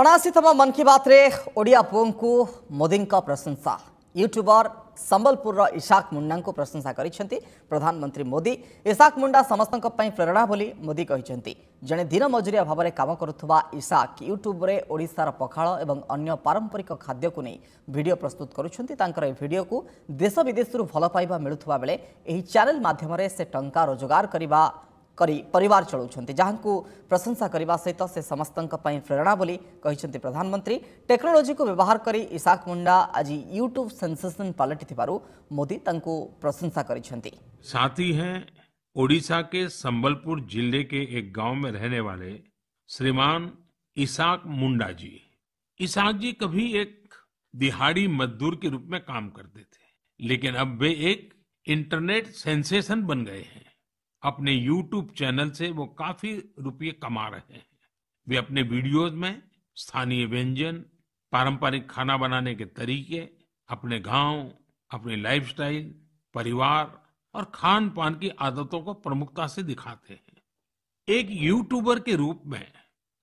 ଅଣାଅଶୀତମ ମନ୍ କି ବାତ୍ରେ ଓଡ଼ିଆ ପୁଅଙ୍କୁ ମୋଦିଙ୍କ ପ୍ରଶଂସା ୟୁଟ୍ୟୁବର ସମ୍ବଲପୁରର ଇଶାକ ମୁଣ୍ଡାଙ୍କୁ ପ୍ରଶଂସା କରିଛନ୍ତି ପ୍ରଧାନମନ୍ତ୍ରୀ ମୋଦି ଇଶାକ ମୁଣ୍ଡା ସମସ୍ତଙ୍କ ପାଇଁ ପ୍ରେରଣା ବୋଲି ମୋଦି କହିଛନ୍ତି ଜଣେ ଦିନମଜୁରିଆ ଭାବରେ କାମ କରୁଥିବା ଇଶାକ ୟୁଟ୍ୟୁବରେ ଓଡ଼ିଶାର ପଖାଳ ଏବଂ ଅନ୍ୟ ପାରମ୍ପରିକ ଖାଦ୍ୟକୁ ନେଇ ଭିଡ଼ିଓ ପ୍ରସ୍ତୁତ କରୁଛନ୍ତି ତାଙ୍କର ଏହି ଭିଡ଼ିଓକୁ ଦେଶ ବିଦେଶରୁ ଭଲ ପାଇବା ମିଳୁଥିବା ବେଳେ ଏହି ଚ୍ୟାନେଲ ମାଧ୍ୟମରେ ସେ ଟଙ୍କା ରୋଜଗାର କରିବା परिवार चलाउंट प्रशंसा करने सहित से समस्त प्रेरणा बोली प्रधानमंत्री टेक्नोलोजी को व्यवहार कर इशाक मुंडा आज यूट्यूब सेनसेसन पलटि मोदी प्रशंसा कर ओडिशा के संबलपुर जिले के एक गांव में रहने वाले श्रीमान इसाक मुंडा जी इसाक जी कभी एक दिहाड़ी मजदूर के रूप में काम करते थे लेकिन अब वे एक इंटरनेट सेंसेशन बन गए हैं अपने यूट्यूब चैनल से वो काफी रुपये कमा रहे हैं वे अपने वीडियोज में स्थानीय व्यंजन पारंपरिक खाना बनाने के तरीके अपने गांव अपने लाइफस्टाइल परिवार और खान पान की आदतों को प्रमुखता से दिखाते हैं एक यूट्यूबर के रूप में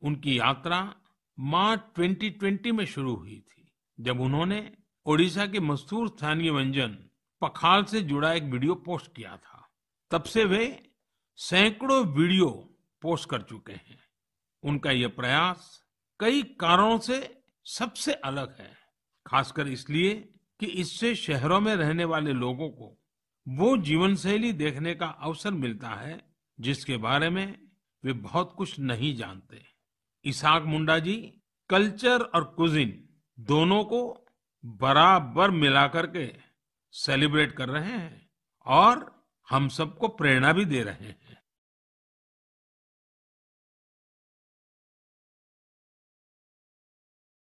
उनकी यात्रा मार्च 2020 में शुरू हुई थी जब उन्होंने ओडिशा के मशहूर स्थानीय व्यंजन पखाल से जुड़ा एक वीडियो पोस्ट किया था तब से वे सैकड़ों वीडियो पोस्ट कर चुके हैं उनका ये प्रयास कई कारणों से सबसे अलग है खासकर इसलिए कि इससे शहरों में रहने वाले लोगों को वो जीवन शैली देखने का अवसर मिलता है जिसके बारे में वे बहुत कुछ नहीं जानते इसाक मुंडा जी कल्चर और कुजिन दोनों को बराबर मिलाकर के सेलिब्रेट कर रहे हैं और हम सबको प्रेरणा भी दे रहे हैं